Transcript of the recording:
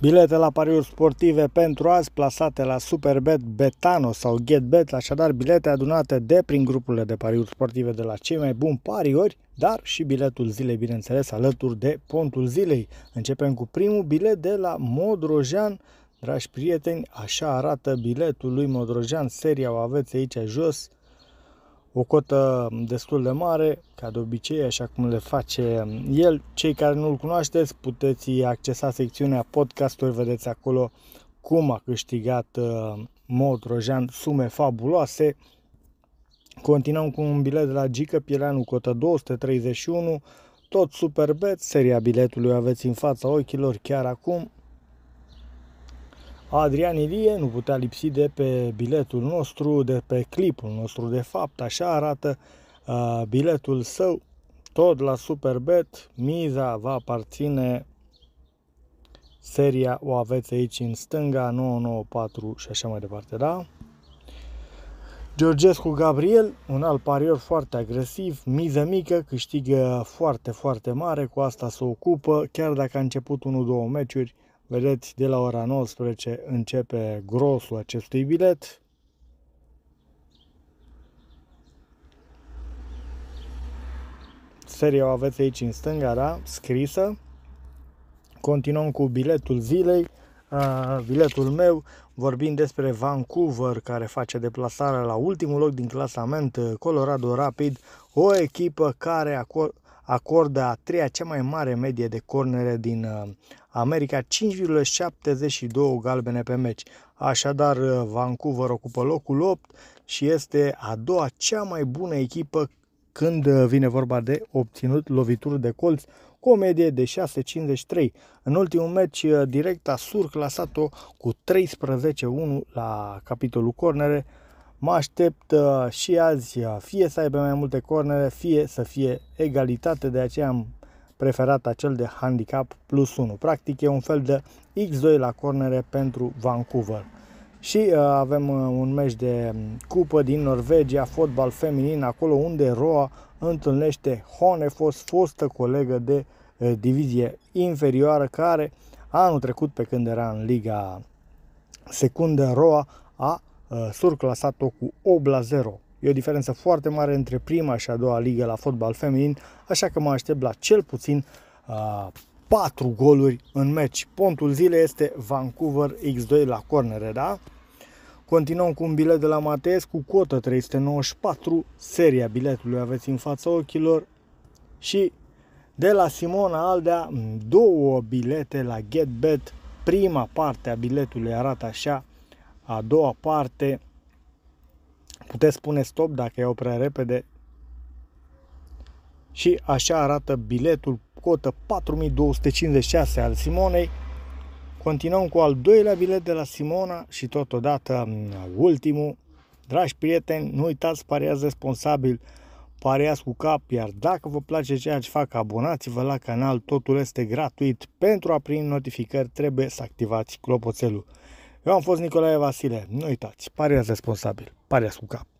Bilete la pariuri sportive pentru azi plasate la Superbet Betano sau GetBet, așadar bilete adunate de prin grupurile de pariuri sportive de la cei mai buni pariori, dar și biletul zilei, bineînțeles, alături de pontul zilei. Începem cu primul bilet de la Modrojan. Dragi prieteni, așa arată biletul lui Modrojan, seria o aveți aici jos, o cotă destul de mare, ca de obicei, așa cum le face el. Cei care nu-l cunoașteți, puteți accesa secțiunea podcasturi, vedeți acolo cum a câștigat uh, Mod Rojan sume fabuloase. Continuăm cu un bilet de la Gică Pireanu, cotă 231, tot super bet, seria biletului aveți în fața ochilor chiar acum, Adrian Ilie nu putea lipsi de pe biletul nostru, de pe clipul nostru. De fapt, așa arată uh, biletul său. Tot la Superbet, miza va aparține seria, o aveți aici în stânga, 994 și așa mai departe, da? Georgescu Gabriel, un alt parior foarte agresiv, miză mică, câștigă foarte, foarte mare, cu asta se ocupă, chiar dacă a început 1-2 meciuri, Vedeți, de la ora 19 începe grosul acestui bilet. Seria o aveți aici în stânga, da? scrisă. Continuăm cu biletul zilei. Uh, biletul meu, vorbind despre Vancouver, care face deplasarea la ultimul loc din clasament, Colorado Rapid, o echipă care acolo acordă a treia cea mai mare medie de cornere din uh, America, 5,72 galbene pe meci. Așadar, uh, Vancouver ocupă locul 8 și este a doua cea mai bună echipă când uh, vine vorba de obținut lovituri de colț cu o medie de 6,53. În ultimul meci direct a surclasat-o cu 13-1 la capitolul cornere, Mă aștept uh, și azi uh, fie să aibă mai multe cornere, fie să fie egalitate, de aceea am preferat acel de handicap plus 1. Practic e un fel de X2 la cornere pentru Vancouver. Și uh, avem uh, un meci de um, cupă din Norvegia, fotbal feminin, acolo unde Roa întâlnește Honefos, fostă colegă de uh, divizie inferioară, care anul trecut, pe când era în Liga Secundă, Roa a Uh, surclasat-o cu 8 la 0. E o diferență foarte mare între prima și a doua ligă la fotbal feminin, așa că mă aștept la cel puțin uh, 4 goluri în meci. Pontul zilei este Vancouver X2 la cornere, da? Continuăm cu un bilet de la Mateus cu cotă 394, seria biletului aveți în fața ochilor și de la Simona Aldea două bilete la GetBet. Prima parte a biletului arată așa a doua parte. Puteți spune stop dacă iau prea repede. Și așa arată biletul cotă 4256 al Simonei. Continuăm cu al doilea bilet de la Simona și totodată mm, ultimul. Dragi prieteni, nu uitați, pariați responsabil, pariați cu cap, iar dacă vă place ceea ce fac, abonați-vă la canal, totul este gratuit. Pentru a primi notificări trebuie să activați clopoțelul. Eu am fost Nicolae Vasile. Nu uitați, pariați responsabil, pariați cu cap.